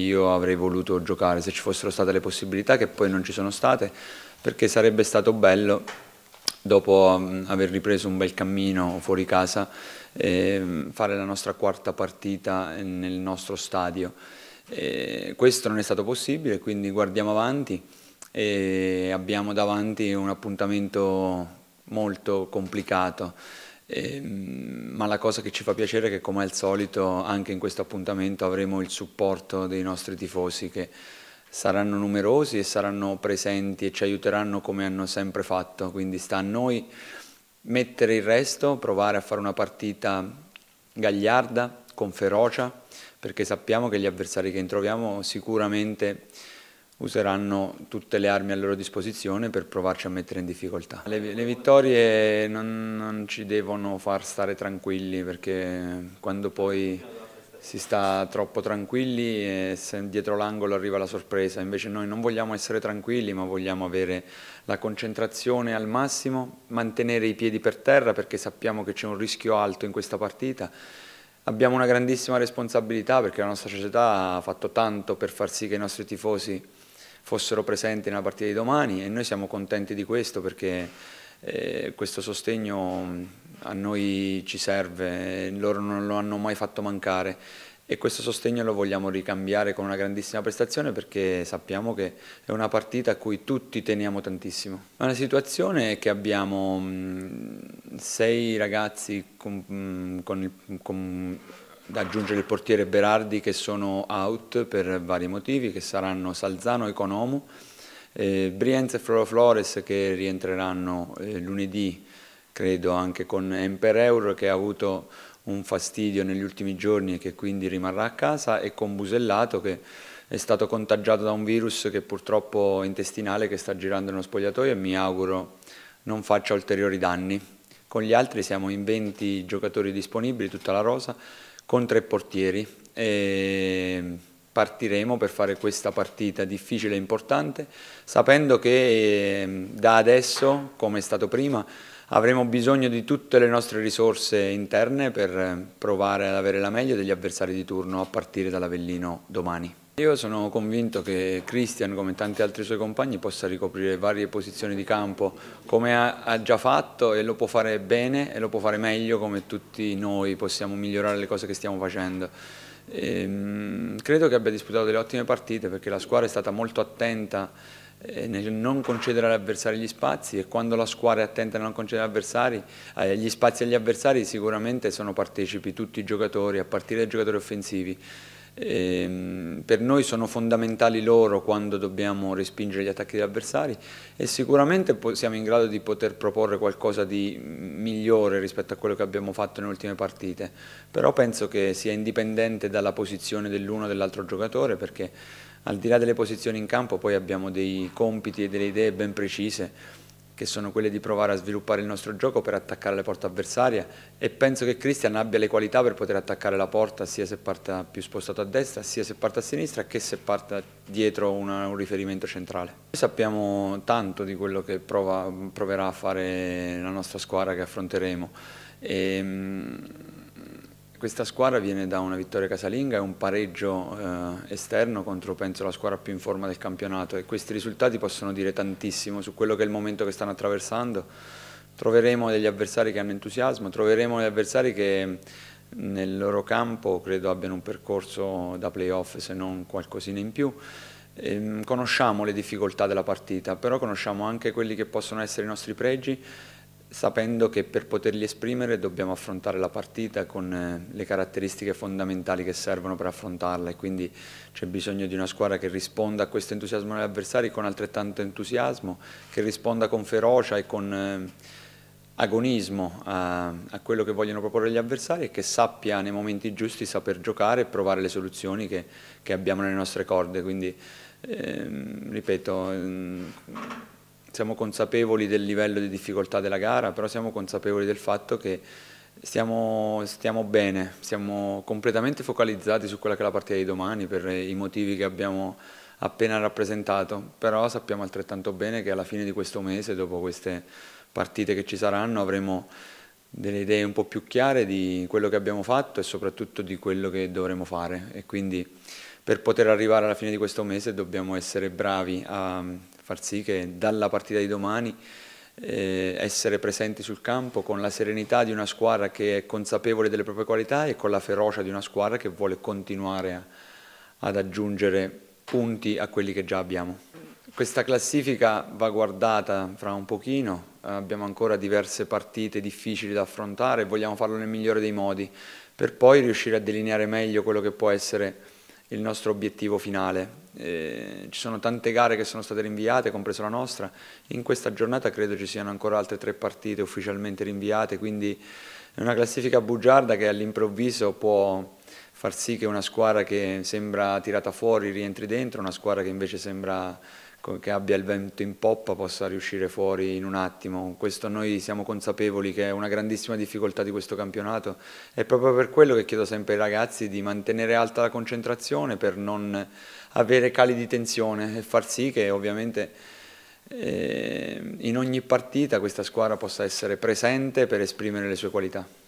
Io avrei voluto giocare se ci fossero state le possibilità che poi non ci sono state perché sarebbe stato bello dopo mm, aver ripreso un bel cammino fuori casa ehm, fare la nostra quarta partita nel nostro stadio. E questo non è stato possibile quindi guardiamo avanti e abbiamo davanti un appuntamento molto complicato Ehm, ma la cosa che ci fa piacere è che come al solito anche in questo appuntamento avremo il supporto dei nostri tifosi che saranno numerosi e saranno presenti e ci aiuteranno come hanno sempre fatto, quindi sta a noi mettere il resto, provare a fare una partita gagliarda, con ferocia, perché sappiamo che gli avversari che introviamo sicuramente useranno tutte le armi a loro disposizione per provarci a mettere in difficoltà. Le, le vittorie non, non, ci devono far stare tranquilli perché quando poi si sta troppo tranquilli e dietro l'angolo arriva la sorpresa, invece noi non vogliamo essere tranquilli ma vogliamo avere la concentrazione al massimo, mantenere i piedi per terra perché sappiamo che c'è un rischio alto in questa partita Abbiamo una grandissima responsabilità perché la nostra società ha fatto tanto per far sì che i nostri tifosi fossero presenti nella partita di domani e noi siamo contenti di questo perché eh, questo sostegno a noi ci serve, eh, loro non lo hanno mai fatto mancare e questo sostegno lo vogliamo ricambiare con una grandissima prestazione perché sappiamo che è una partita a cui tutti teniamo tantissimo. Ma la situazione è che abbiamo sei ragazzi con, con, con da aggiungere il portiere Berardi che sono out per vari motivi, che saranno Salzano e Conomo, eh, Brienz e Floro Flores che rientreranno eh, lunedì, credo anche con Empereur che ha avuto un fastidio negli ultimi giorni e che quindi rimarrà a casa e con Busellato che è stato contagiato da un virus che purtroppo è intestinale che sta girando nello spogliatoio e mi auguro non faccia ulteriori danni. Con gli altri siamo in 20 giocatori disponibili, tutta la rosa, con tre portieri. E partiremo per fare questa partita difficile e importante, sapendo che ehm, da adesso, come è stato prima, avremo bisogno di tutte le nostre risorse interne per provare ad avere la meglio degli avversari di turno a partire dall'Avellino domani. Io sono convinto che Christian, come tanti altri suoi compagni, possa ricoprire varie posizioni di campo come ha già fatto e lo può fare bene e lo può fare meglio come tutti noi possiamo migliorare le cose che stiamo facendo. E, ehm, credo che abbia disputato delle ottime partite perché la squadra è stata molto attenta eh, nel non concedere agli avversari gli spazi e quando la squadra è attenta a non concedere eh, gli spazi agli avversari sicuramente sono partecipi tutti i giocatori a partire dai giocatori offensivi. E ehm, per noi sono fondamentali loro quando dobbiamo respingere gli attacchi degli avversari e sicuramente siamo in grado di poter proporre qualcosa di migliore rispetto a quello che abbiamo fatto nelle ultime partite, però penso che sia indipendente dalla posizione dell'uno o dell'altro giocatore perché al di là delle posizioni in campo poi abbiamo dei compiti e delle idee ben precise che sono quelle di provare a sviluppare il nostro gioco per attaccare le porte avversarie e penso che Cristian abbia le qualità per poter attaccare la porta sia se parte più spostato a destra, sia se parte a sinistra che se parte dietro una, un riferimento centrale. Noi sappiamo tanto di quello che prova, proverà a fare la nostra squadra che affronteremo e, ehm, questa squadra viene da una vittoria casalinga e un pareggio eh, esterno contro penso la squadra più in forma del campionato e questi risultati possono dire tantissimo su quello che è il momento che stanno attraversando. Troveremo degli avversari che hanno entusiasmo, troveremo degli avversari che nel loro campo credo abbiano un percorso da playoff se non qualcosina in più. Ehm, conosciamo le difficoltà della partita, però conosciamo anche quelli che possono essere i nostri pregi sapendo che per poterli esprimere dobbiamo affrontare la partita con eh, le caratteristiche fondamentali che servono per affrontarla e quindi c'è bisogno di una squadra che risponda a questo entusiasmo degli avversari con altrettanto entusiasmo, che risponda con ferocia e con eh, agonismo a, a quello che vogliono proporre gli avversari e che sappia nei momenti giusti saper giocare e provare le soluzioni che, che abbiamo nelle nostre corde. Quindi, ehm, ripeto... Ehm, siamo consapevoli del livello di difficoltà della gara, però siamo consapevoli del fatto che stiamo, stiamo bene, siamo completamente focalizzati su quella che è la partita di domani per i motivi che abbiamo appena rappresentato, però sappiamo altrettanto bene che alla fine di questo mese, dopo queste partite che ci saranno, avremo delle idee un po' più chiare di quello che abbiamo fatto e soprattutto di quello che dovremo fare e quindi per poter arrivare alla fine di questo mese dobbiamo essere bravi a far sì che dalla partita di domani eh, essere presenti sul campo con la serenità di una squadra che è consapevole delle proprie qualità e con la ferocia di una squadra che vuole continuare a, ad aggiungere punti a quelli che già abbiamo. Questa classifica va guardata fra un pochino, abbiamo ancora diverse partite difficili da affrontare, vogliamo farlo nel migliore dei modi, per poi riuscire a delineare meglio quello che può essere il nostro obiettivo finale, eh, ci sono tante gare che sono state rinviate, compresa la nostra, in questa giornata credo ci siano ancora altre tre partite ufficialmente rinviate, quindi è una classifica bugiarda che all'improvviso può far sì che una squadra che sembra tirata fuori rientri dentro, una squadra che invece sembra che abbia il vento in poppa possa riuscire fuori in un attimo. Questo noi siamo consapevoli che è una grandissima difficoltà di questo campionato e proprio per quello che chiedo sempre ai ragazzi di mantenere alta la concentrazione per non avere cali di tensione e far sì che ovviamente eh, in ogni partita questa squadra possa essere presente per esprimere le sue qualità.